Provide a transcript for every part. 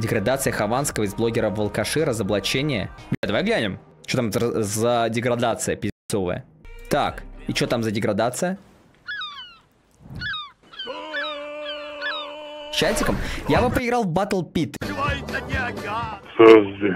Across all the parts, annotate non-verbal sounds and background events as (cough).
Деградация Хованского из блогера Волкаши, разоблачение. Бля, давай глянем, что там за деградация пиздцовая. Так, и что там за деградация? Чатиком? Я бы поиграл в Battle Pit. Подожди.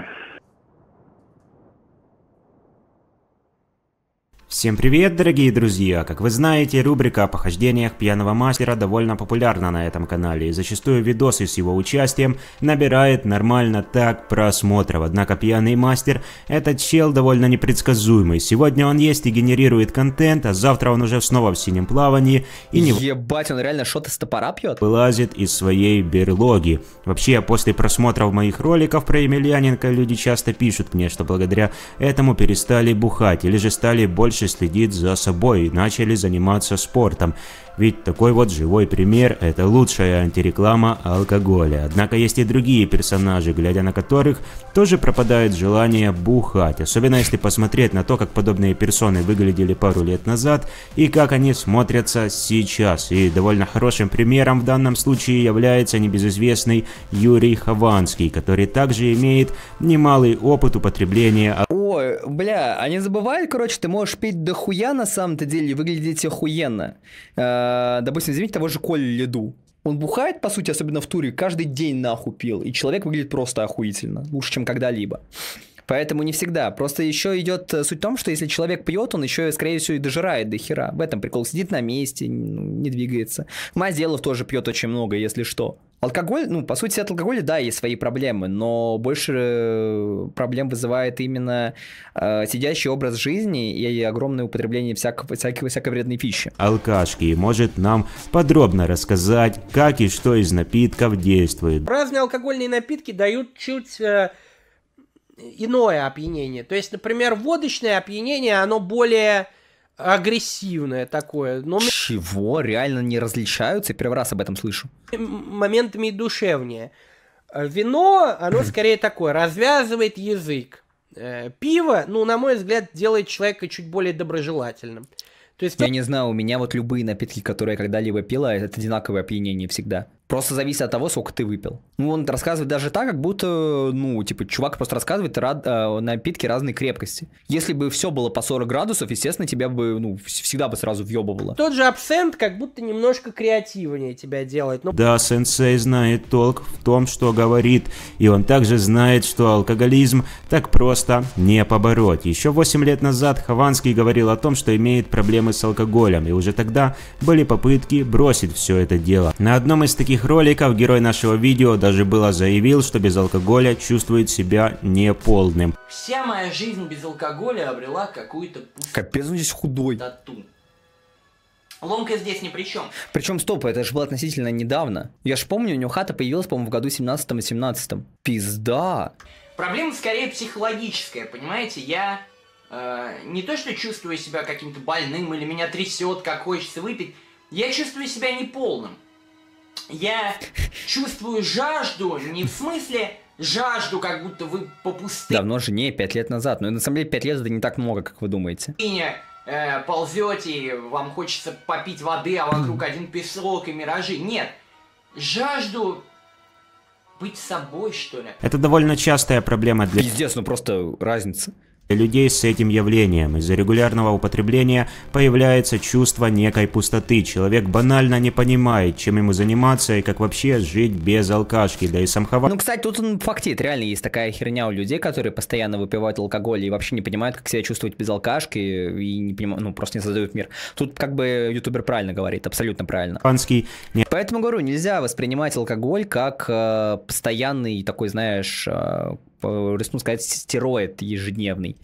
Всем привет, дорогие друзья! Как вы знаете, рубрика о похождениях пьяного мастера довольно популярна на этом канале, и зачастую видосы с его участием набирает нормально так просмотров. Однако пьяный мастер – этот чел довольно непредсказуемый. Сегодня он есть и генерирует контент, а завтра он уже снова в синем плавании и не... Ебать, он реально что-то с топора пьет? Вылазит из своей берлоги. Вообще, после просмотров моих роликов про Емельяненко люди часто пишут мне, что благодаря этому перестали бухать или же стали больше лучше следит за собой и начали заниматься спортом. Ведь такой вот живой пример – это лучшая антиреклама алкоголя. Однако есть и другие персонажи, глядя на которых тоже пропадает желание бухать. Особенно если посмотреть на то, как подобные персоны выглядели пару лет назад и как они смотрятся сейчас. И довольно хорошим примером в данном случае является небезызвестный Юрий Хованский, который также имеет немалый опыт употребления алкоголя бля, они забывают, короче, ты можешь петь дохуя на самом-то деле и выглядеть охуенно. Э, допустим, извините того же Коля Леду. Он бухает, по сути, особенно в туре, каждый день нахуй пил, и человек выглядит просто охуительно, лучше, чем когда-либо. Поэтому не всегда. Просто еще идет э, суть в том, что если человек пьет, он еще, скорее всего, и дожирает до хера. В этом прикол. Сидит на месте, ну, не двигается. Мазелов тоже пьет очень много, если что. Алкоголь, ну, по сути, от алкоголя, да, есть свои проблемы, но больше э, проблем вызывает именно э, сидящий образ жизни и огромное употребление всякого, всякого, всякой вредной пищи. Алкашки может нам подробно рассказать, как и что из напитков действует. Разные алкогольные напитки дают чуть... Э иное опьянение. То есть, например, водочное опьянение, оно более агрессивное такое. Но Чего? Реально не различаются? Я первый раз об этом слышу. Моментами душевнее. Э, вино, оно (clears throat) скорее такое, развязывает язык. Э, пиво, ну, на мой взгляд, делает человека чуть более доброжелательным. То есть... Я не знаю, у меня вот любые напитки, которые я когда-либо пила, это одинаковое опьянение всегда. Просто зависит от того, сколько ты выпил. Ну, он рассказывает даже так, как будто, ну, типа, чувак просто рассказывает рад, э, напитки разной крепкости. Если бы все было по 40 градусов, естественно, тебя бы, ну, всегда бы сразу въебывало. Тот же абсент как будто немножко креативнее тебя делает. Но... Да, сенсей знает толк в том, что говорит. И он также знает, что алкоголизм так просто не побороть. Еще 8 лет назад Хованский говорил о том, что имеет проблемы с алкоголем. И уже тогда были попытки бросить все это дело. На одном из таких нескольких роликов герой нашего видео даже было заявил, что без алкоголя чувствует себя неполным. Вся моя жизнь без алкоголя обрела какую-то Капец, он здесь худой. Тату. Ломка здесь ни при чем. Причем, стоп, это же было относительно недавно. Я ж помню, у него хата появилась, по-моему, в году 17-18. Пизда. Проблема скорее психологическая, понимаете? Я э, не то что чувствую себя каким-то больным или меня трясет, как хочется выпить. Я чувствую себя неполным я чувствую жажду, не в смысле жажду, как будто вы по пустыне. Давно же не, пять лет назад. Но ну, на самом деле пять лет это не так много, как вы думаете. Э, ползете, вам хочется попить воды, а вокруг один песок и миражи. Нет, жажду быть собой, что ли. Это довольно частая проблема для... Пиздец, ну просто разница людей с этим явлением. Из-за регулярного употребления появляется чувство некой пустоты. Человек банально не понимает, чем ему заниматься и как вообще жить без алкашки. Да и сам Хава... Ну, кстати, тут он фактит. Реально есть такая херня у людей, которые постоянно выпивают алкоголь и вообще не понимают, как себя чувствовать без алкашки и не понимают, ну, просто не создают мир. Тут как бы ютубер правильно говорит, абсолютно правильно. Панский... Поэтому говорю, нельзя воспринимать алкоголь как э, постоянный такой, знаешь, э, рискну сказать, стероид ежедневный.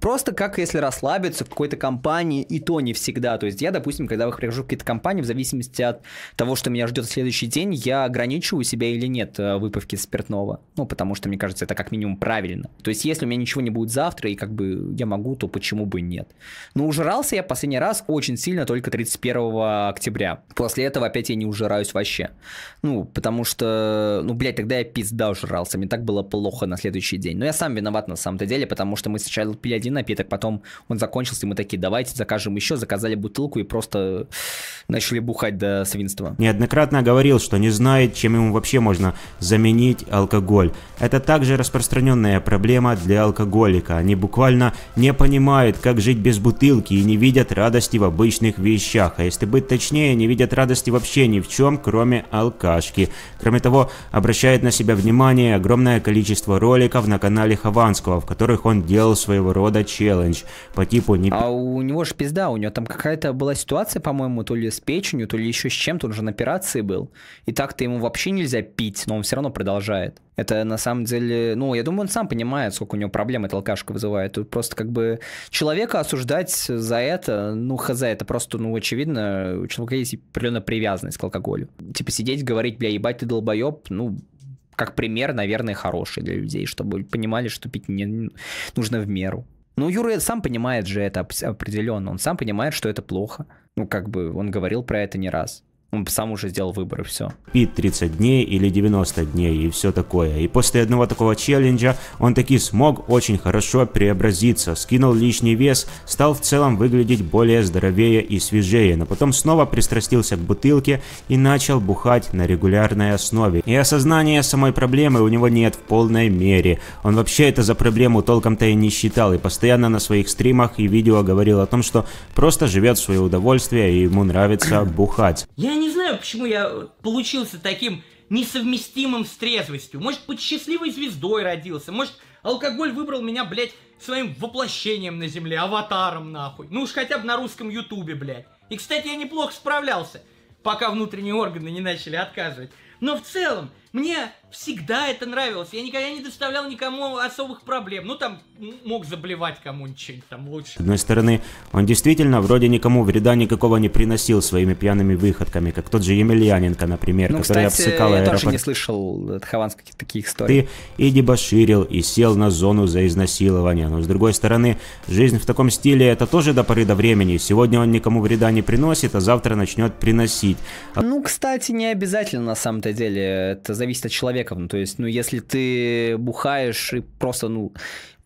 Просто как если расслабиться в какой-то компании, и то не всегда. То есть я, допустим, когда выхожу в какие-то компании, в зависимости от того, что меня ждет в следующий день, я ограничиваю себя или нет э, выпивки спиртного. Ну, потому что, мне кажется, это как минимум правильно. То есть если у меня ничего не будет завтра, и как бы я могу, то почему бы нет? Но ужирался я последний раз очень сильно только 31 октября. После этого опять я не ужираюсь вообще. Ну, потому что, ну, блядь, тогда я пизда ужирался, мне так было плохо плохо на следующий день. Но я сам виноват на самом-то деле, потому что мы сначала пили один напиток, потом он закончился, и мы такие, давайте закажем еще, заказали бутылку и просто начали бухать до свинства. Неоднократно говорил, что не знает, чем ему вообще можно заменить алкоголь. Это также распространенная проблема для алкоголика. Они буквально не понимают, как жить без бутылки и не видят радости в обычных вещах. А если быть точнее, не видят радости вообще ни в чем, кроме алкашки. Кроме того, обращает на себя внимание огромное количество множество роликов на канале Хованского, в которых он делал своего рода челлендж по типу не... А у него же пизда, у него там какая-то была ситуация, по-моему, то ли с печенью, то ли еще с чем-то, он же на операции был. И так-то ему вообще нельзя пить, но он все равно продолжает. Это на самом деле, ну, я думаю, он сам понимает, сколько у него проблем эта алкашка вызывает. Тут просто как бы человека осуждать за это, ну, хз, это просто, ну, очевидно, у человека есть определенная привязанность к алкоголю. Типа сидеть, говорить, бля, ебать, ты долбоеб, ну, как пример, наверное, хороший для людей, чтобы понимали, что пить не, нужно в меру. Ну, Юра сам понимает же это определенно, он сам понимает, что это плохо. Ну, как бы он говорил про это не раз сам уже сделал выбор и все. И 30 дней или 90 дней и все такое. И после одного такого челленджа он таки смог очень хорошо преобразиться, скинул лишний вес, стал в целом выглядеть более здоровее и свежее, но потом снова пристрастился к бутылке и начал бухать на регулярной основе. И осознания самой проблемы у него нет в полной мере. Он вообще это за проблему толком-то и не считал, и постоянно на своих стримах и видео говорил о том, что просто живет в свое удовольствие и ему нравится бухать. Я не знаю, почему я э, получился таким несовместимым с трезвостью. Может, под счастливой звездой родился. Может, алкоголь выбрал меня, блядь, своим воплощением на земле, аватаром, нахуй. Ну уж хотя бы на русском ютубе, блядь. И, кстати, я неплохо справлялся, пока внутренние органы не начали отказывать. Но в целом, мне всегда это нравилось. Я никогда не доставлял никому особых проблем. Ну, там, мог заблевать кому-нибудь что-нибудь там лучше. С одной стороны, он действительно вроде никому вреда никакого не приносил своими пьяными выходками, как тот же Емельяненко, например, ну, который кстати, обсыкал я аэропорт. тоже не слышал от Хованских таких историй. Ты и дебоширил, и сел на зону за изнасилование. Но, с другой стороны, жизнь в таком стиле это тоже до поры до времени. Сегодня он никому вреда не приносит, а завтра начнет приносить. Ну, кстати, не обязательно на самом-то деле. Это зависит от человека человеком. Ну, то есть, ну, если ты бухаешь и просто, ну...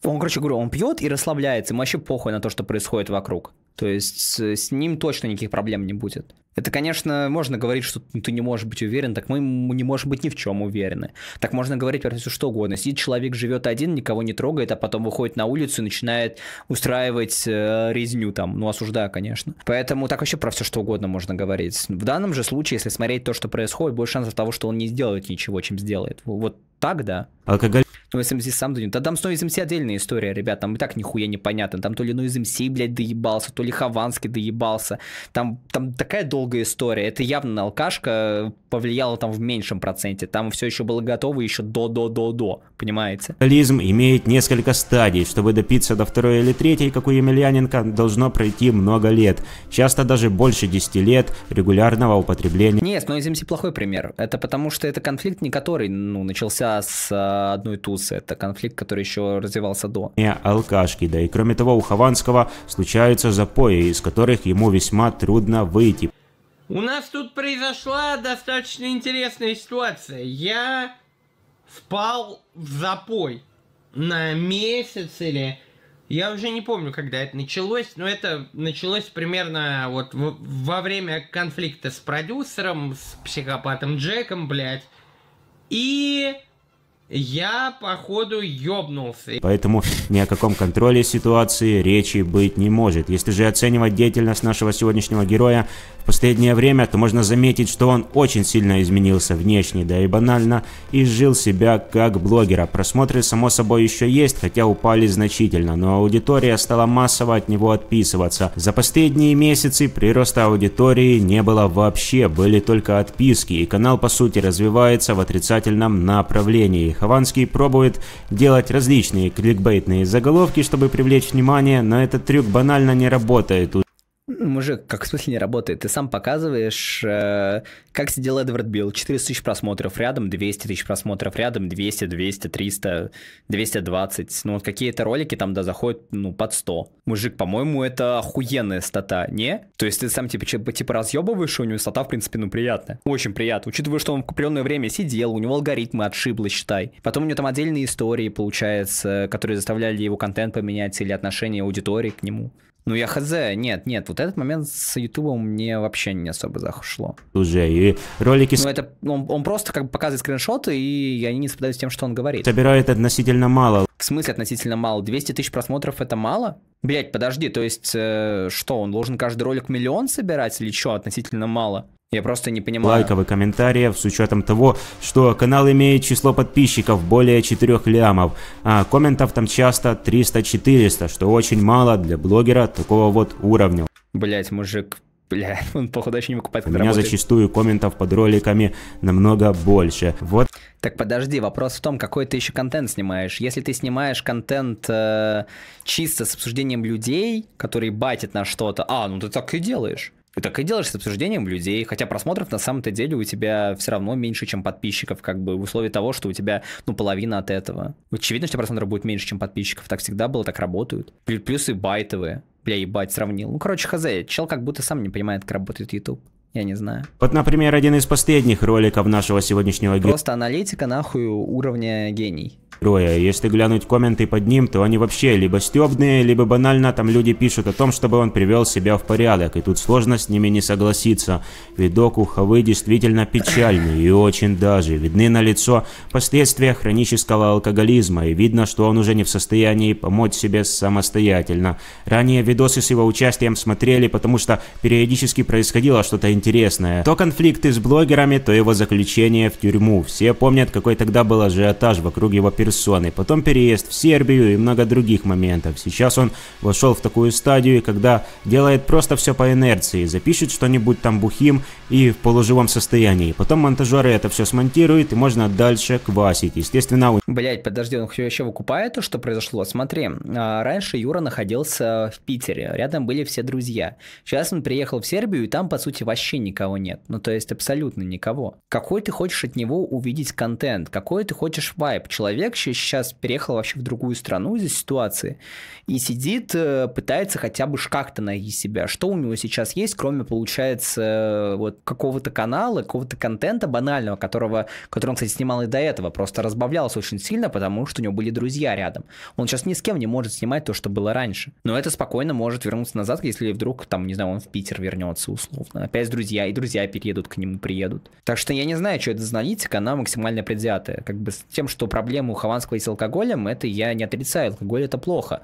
Он, короче, говорю, он пьет и расслабляется, ему вообще похуй на то, что происходит вокруг. То есть с, с ним точно никаких проблем не будет. Это, конечно, можно говорить, что ты не можешь быть уверен, так мы не можем быть ни в чем уверены. Так можно говорить про все что угодно. Сидит человек живет один, никого не трогает, а потом выходит на улицу и начинает устраивать э, резню там, ну, осуждая, конечно. Поэтому так вообще про все что угодно можно говорить. В данном же случае, если смотреть то, что происходит, больше шансов того, что он не сделает ничего, чем сделает. Вот так, да. Алкоголь ну, SMC сам донес. Да там с NoisMC отдельная история, ребят. Там и так нихуя непонятно, Там то ли NoisMC, блядь, доебался, то ли Хованский доебался. Там, там такая долгая история. Это явно на алкашка повлияло там в меньшем проценте. Там все еще было готово еще до-до-до-до. Понимаете? Реализм имеет несколько стадий. Чтобы допиться до второй или третьей, как у Емельяненко, должно пройти много лет. Часто даже больше 10 лет регулярного употребления. Нет, NoisMC плохой пример. Это потому, что это конфликт, не который, ну, начался с а, одной тузы случился. Это конфликт, который еще развивался до. Не алкашки, да и кроме того у Хованского случаются запои, из которых ему весьма трудно выйти. У нас тут произошла достаточно интересная ситуация. Я впал в запой на месяц или... Я уже не помню, когда это началось, но это началось примерно вот во время конфликта с продюсером, с психопатом Джеком, блядь. И я, походу, ёбнулся. Поэтому ни о каком контроле ситуации речи быть не может. Если же оценивать деятельность нашего сегодняшнего героя в последнее время, то можно заметить, что он очень сильно изменился внешне, да и банально, и жил себя как блогера. Просмотры, само собой, еще есть, хотя упали значительно, но аудитория стала массово от него отписываться. За последние месяцы прироста аудитории не было вообще, были только отписки, и канал, по сути, развивается в отрицательном направлении Хованский пробует делать различные кликбейтные заголовки, чтобы привлечь внимание, но этот трюк банально не работает. Ну, мужик, как в смысле не работает? Ты сам показываешь, э, как сидел Эдвард Билл. 400 тысяч просмотров рядом, 200 тысяч просмотров рядом, 200, 200, 300, 220. Ну, вот какие-то ролики там, да, заходят, ну, под 100. Мужик, по-моему, это охуенная стата, не? То есть ты сам, типа, типа разъебываешь, у него стата, в принципе, ну, приятная. Очень приятно. Учитывая, что он в определенное время сидел, у него алгоритмы отшибло, считай. Потом у него там отдельные истории, получается, которые заставляли его контент поменять или отношение аудитории к нему. Ну, я хз, нет, нет, вот этот момент с Ютубом мне вообще не особо зашло. Уже и ролики... Ну, это, он, он просто как бы показывает скриншоты, и я не совпадают с тем, что он говорит. Собирает относительно мало. В смысле относительно мало? 200 тысяч просмотров это мало? Блять, подожди, то есть, э, что, он должен каждый ролик миллион собирать или что, относительно мало? Я просто не понимаю. Лайков и комментариев с учетом того, что канал имеет число подписчиков более 4 лямов, а комментов там часто 300-400, что очень мало для блогера такого вот уровня. Блять, мужик, блять, (laughs) он походу еще не покупает. У меня работает. зачастую комментов под роликами намного больше. Вот. Так подожди, вопрос в том, какой ты еще контент снимаешь. Если ты снимаешь контент э, чисто с обсуждением людей, которые батят на что-то, а, ну ты так и делаешь. Ты так и делаешь с обсуждением людей, хотя просмотров на самом-то деле у тебя все равно меньше, чем подписчиков, как бы в условии того, что у тебя, ну, половина от этого. Очевидно, что просмотров будет меньше, чем подписчиков, так всегда было, так работают. Плюс и байтовые, бля, ебать, сравнил. Ну, короче, хз, чел как будто сам не понимает, как работает YouTube. Я не знаю. Вот, например, один из последних роликов нашего сегодняшнего Просто аналитика нахуй уровня гений. Трое. Если глянуть комменты под ним, то они вообще либо стебные, либо банально там люди пишут о том, чтобы он привел себя в порядок, и тут сложно с ними не согласиться. Видок у Хавы действительно печальный и очень даже. Видны на лицо последствия хронического алкоголизма, и видно, что он уже не в состоянии помочь себе самостоятельно. Ранее видосы с его участием смотрели, потому что периодически происходило что-то интересное. То конфликты с блогерами, то его заключение в тюрьму. Все помнят, какой тогда был ажиотаж вокруг его персоной, потом переезд в Сербию и много других моментов. Сейчас он вошел в такую стадию, когда делает просто все по инерции, запишет что-нибудь там бухим и в полуживом состоянии. Потом монтажеры это все смонтируют и можно дальше квасить. Естественно, у... Блять, подожди, он еще выкупает то, что произошло? Смотри, а, раньше Юра находился в Питере, рядом были все друзья. Сейчас он приехал в Сербию и там, по сути, вообще никого нет. Ну, то есть абсолютно никого. Какой ты хочешь от него увидеть контент? Какой ты хочешь вайп? Человек человек сейчас переехал вообще в другую страну из-за ситуации и сидит, э, пытается хотя бы как-то найти себя. Что у него сейчас есть, кроме, получается, вот какого-то канала, какого-то контента банального, которого, который он, кстати, снимал и до этого, просто разбавлялся очень сильно, потому что у него были друзья рядом. Он сейчас ни с кем не может снимать то, что было раньше. Но это спокойно может вернуться назад, если вдруг, там, не знаю, он в Питер вернется условно. Опять друзья, и друзья переедут к нему, приедут. Так что я не знаю, что это за аналитика, она максимально предвзятая. Как бы с тем, что проблему Хованского и с алкоголем, это я не отрицаю, алкоголь это плохо.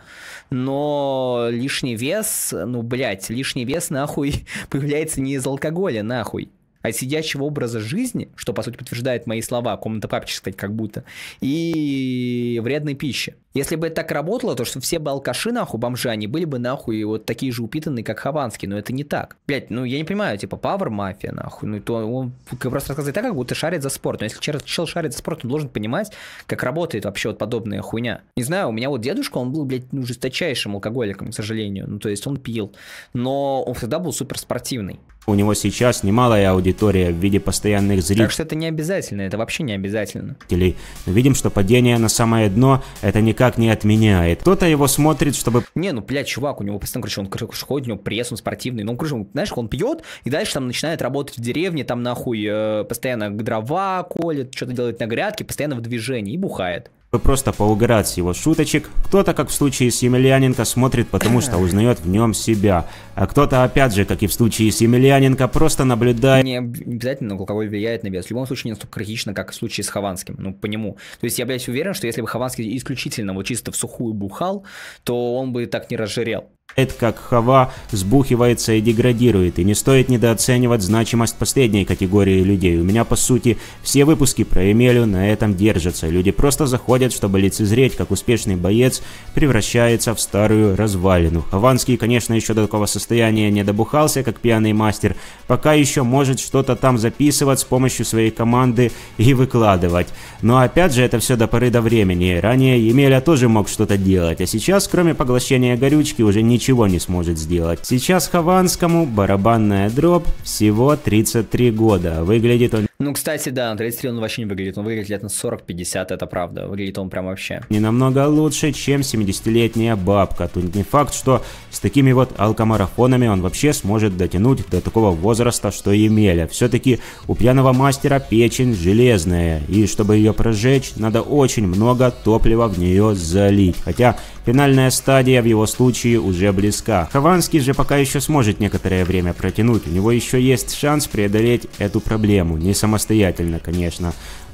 Но лишний вес, ну, блядь, лишний вес нахуй (laughs) появляется не из алкоголя, нахуй от сидячего образа жизни, что, по сути, подтверждает мои слова, комната папческая как будто, и вредной пищи. Если бы это так работало, то что все бы алкаши, нахуй, бомжи, они были бы, нахуй, вот такие же упитанные, как Хованский, но это не так. Блять, ну я не понимаю, типа, Павер мафия, нахуй, ну то он просто рассказывает так, как будто шарит за спорт. Но если чел шарит за спорт, он должен понимать, как работает вообще вот подобная хуйня. Не знаю, у меня вот дедушка, он был, блядь, ну, жесточайшим алкоголиком, к сожалению. Ну, то есть он пил. Но он всегда был суперспортивный у него сейчас немалая аудитория в виде постоянных зрителей. Так что это не обязательно, это вообще не обязательно. Но видим, что падение на самое дно это никак не отменяет. Кто-то его смотрит, чтобы... Не, ну, блядь, чувак, у него постоянно, короче, он ходит, у него пресс, он спортивный, ну, короче, он, знаешь, он пьет, и дальше там начинает работать в деревне, там, нахуй, э, постоянно дрова колет, что-то делает на грядке, постоянно в движении и бухает чтобы просто поугарать с его шуточек, кто-то, как в случае с Емельяненко, смотрит, потому что узнает в нем себя, а кто-то, опять же, как и в случае с Емельяненко, просто наблюдает... Не обязательно алкоголь влияет на вес, в любом случае не настолько критично, как в случае с Хованским, ну, по нему. То есть я, блядь, уверен, что если бы Хованский исключительно вот чисто в сухую бухал, то он бы так не разжирел. Это как хава сбухивается и деградирует, и не стоит недооценивать значимость последней категории людей. У меня, по сути, все выпуски про Эмелю на этом держатся. Люди просто заходят, чтобы лицезреть, как успешный боец превращается в старую развалину. Хованский, конечно, еще до такого состояния не добухался, как пьяный мастер, пока еще может что-то там записывать с помощью своей команды и выкладывать. Но опять же, это все до поры до времени. Ранее Емеля тоже мог что-то делать, а сейчас, кроме поглощения горючки, уже не ничего не сможет сделать. Сейчас Хованскому барабанная дробь всего 33 года. Выглядит он ну, кстати, да, на 33 он вообще не выглядит. Он выглядит лет на 40-50, это правда. Выглядит он прям вообще. Не намного лучше, чем 70-летняя бабка. Тут не факт, что с такими вот алкомарафонами он вообще сможет дотянуть до такого возраста, что и Емеля. Все-таки у пьяного мастера печень железная, и чтобы ее прожечь, надо очень много топлива в нее залить. Хотя финальная стадия в его случае уже близка. Хованский же пока еще сможет некоторое время протянуть. У него еще есть шанс преодолеть эту проблему. Не сам самостоятельно, конечно.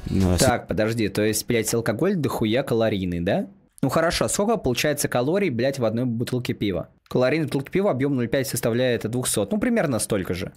Э, так, подожди, то есть, блядь, алкоголь дохуя калорийный, да? Ну хорошо, а сколько получается калорий, блядь, в одной бутылке пива? Калорий Калорийная бутылка пива объем 0,5 составляет 200, ну примерно столько же.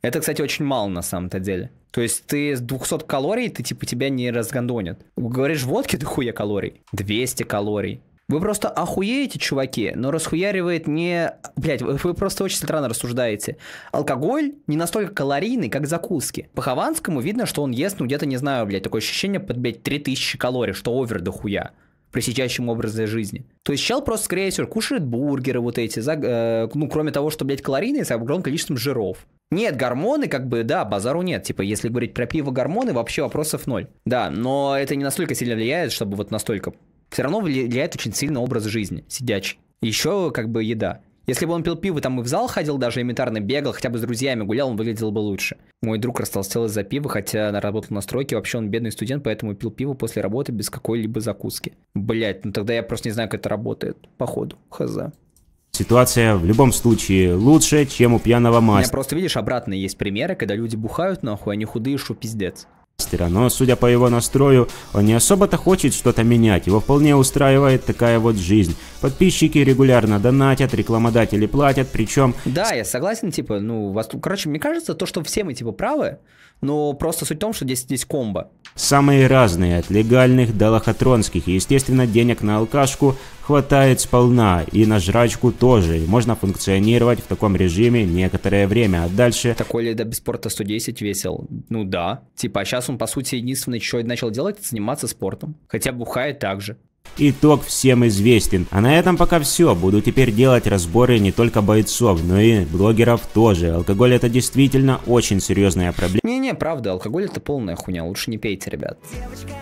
Это, кстати, очень мало на самом-то деле. То есть ты с 200 калорий, ты типа тебя не разгондонят. Говоришь, водки дохуя калорий. 200 калорий. Вы просто охуеете, чуваки, но расхуяривает не... Блять, вы, просто очень странно рассуждаете. Алкоголь не настолько калорийный, как закуски. По Хованскому видно, что он ест, ну, где-то, не знаю, блядь, такое ощущение под, блядь, 3000 калорий, что овер до хуя при сидящем образе жизни. То есть чел просто, скорее всего, кушает бургеры вот эти, за, э, ну, кроме того, что, блядь, калорийные, с огромным количеством жиров. Нет, гормоны, как бы, да, базару нет. Типа, если говорить про пиво гормоны, вообще вопросов ноль. Да, но это не настолько сильно влияет, чтобы вот настолько все равно влияет очень сильно образ жизни, сидячий. Еще как бы еда. Если бы он пил пиво, там и в зал ходил, даже элементарно бегал, хотя бы с друзьями гулял, он выглядел бы лучше. Мой друг растолстел из-за пива, хотя на работала на стройке, вообще он бедный студент, поэтому пил пиво после работы без какой-либо закуски. Блять, ну тогда я просто не знаю, как это работает, походу, хз. Ситуация в любом случае лучше, чем у пьяного мастера. У меня просто, видишь, обратно есть примеры, когда люди бухают нахуй, они худые, что пиздец но, судя по его настрою, он не особо-то хочет что-то менять, его вполне устраивает такая вот жизнь. Подписчики регулярно донатят, рекламодатели платят, причем... Да, я согласен, типа, ну, вас... короче, мне кажется, то, что все мы, типа, правы, но ну, просто суть в том, что здесь, здесь комбо. Самые разные, от легальных до лохотронских. Естественно, денег на алкашку хватает сполна, и на жрачку тоже. И можно функционировать в таком режиме некоторое время, а дальше... Такой леда без спорта 110 весел? Ну да. Типа, а сейчас он, по сути, единственное, что начал делать, это заниматься спортом. Хотя бухает так же. Итог всем известен. А на этом пока все. Буду теперь делать разборы не только бойцов, но и блогеров тоже. Алкоголь это действительно очень серьезная проблема. Не-не, правда, алкоголь это полная хуйня. Лучше не пейте, ребят. Девочка.